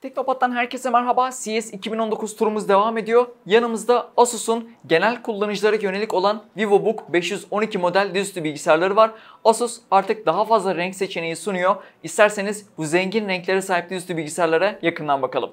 Teknopat'tan herkese merhaba. CS 2019 turumuz devam ediyor. Yanımızda Asus'un genel kullanıcılara yönelik olan VivoBook 512 model dizüstü bilgisayarları var. Asus artık daha fazla renk seçeneği sunuyor. İsterseniz bu zengin renklere sahip dizüstü bilgisayarlara yakından bakalım.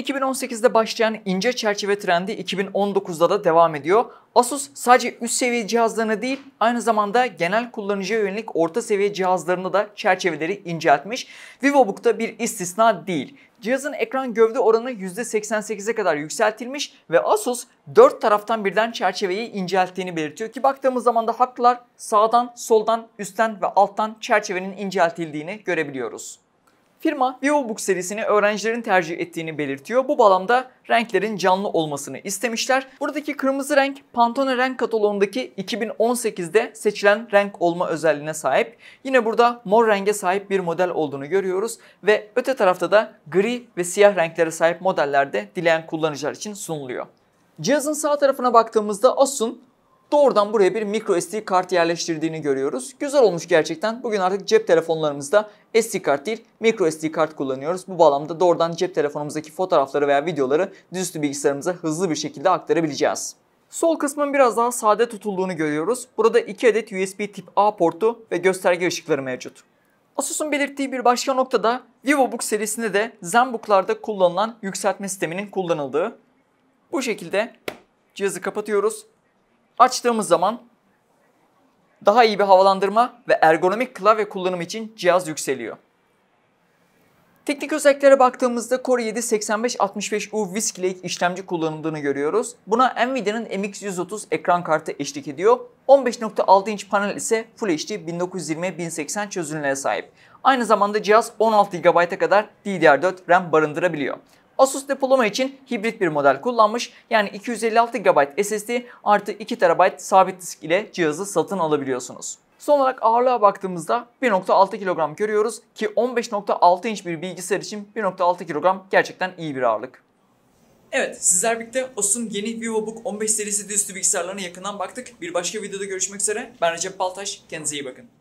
2018'de başlayan ince çerçeve trendi 2019'da da devam ediyor. Asus sadece üst seviye cihazlarını değil aynı zamanda genel kullanıcıya yönelik orta seviye cihazlarında da çerçeveleri inceltmiş. Vivobook da bir istisna değil. Cihazın ekran gövde oranı %88'e kadar yükseltilmiş ve Asus 4 taraftan birden çerçeveyi incelttiğini belirtiyor ki baktığımız zaman da haklılar sağdan, soldan, üstten ve alttan çerçevenin inceltildiğini görebiliyoruz. Firma VivoBook serisini öğrencilerin tercih ettiğini belirtiyor. Bu bağlamda renklerin canlı olmasını istemişler. Buradaki kırmızı renk Pantone renk kataloğundaki 2018'de seçilen renk olma özelliğine sahip. Yine burada mor renge sahip bir model olduğunu görüyoruz ve öte tarafta da gri ve siyah renklere sahip modeller de dileyen kullanıcılar için sunuluyor. Cihazın sağ tarafına baktığımızda Asus'un doğrudan buraya bir micro SD kart yerleştirdiğini görüyoruz. Güzel olmuş gerçekten. Bugün artık cep telefonlarımızda SD kart değil micro SD kart kullanıyoruz. Bu bağlamda doğrudan cep telefonumuzdaki fotoğrafları veya videoları dizüstü bilgisayarımıza hızlı bir şekilde aktarabileceğiz. Sol kısmın biraz daha sade tutulduğunu görüyoruz. Burada 2 adet USB tip A portu ve gösterge ışıkları mevcut. Asus'un belirttiği bir başka nokta da VivoBook serisinde de ZenBook'larda kullanılan yükseltme sisteminin kullanıldığı. Bu şekilde cihazı kapatıyoruz Açtığımız zaman daha iyi bir havalandırma ve ergonomik klavye kullanımı için cihaz yükseliyor. Teknik özelliklere baktığımızda Core 7 8565U Whisky Lake işlemci kullanıldığını görüyoruz. Buna Nvidia'nın MX130 ekran kartı eşlik ediyor. 15.6 inç panel ise Full HD 1920-1080 x çözünürlüğe sahip. Aynı zamanda cihaz 16 GB'a kadar DDR4 RAM barındırabiliyor. Asus depolama için hibrit bir model kullanmış. Yani 256 GB SSD artı 2 TB sabit disk ile cihazı satın alabiliyorsunuz. Son olarak ağırlığa baktığımızda 1.6 kilogram görüyoruz ki 15.6 inç bir bilgisayar için 1.6 kilogram gerçekten iyi bir ağırlık. Evet sizler birlikte Asus'un yeni VivoBook 15 serisi dizüstü bilgisayarlarına yakından baktık. Bir başka videoda görüşmek üzere. Ben Recep Baltaş. Kendinize iyi bakın.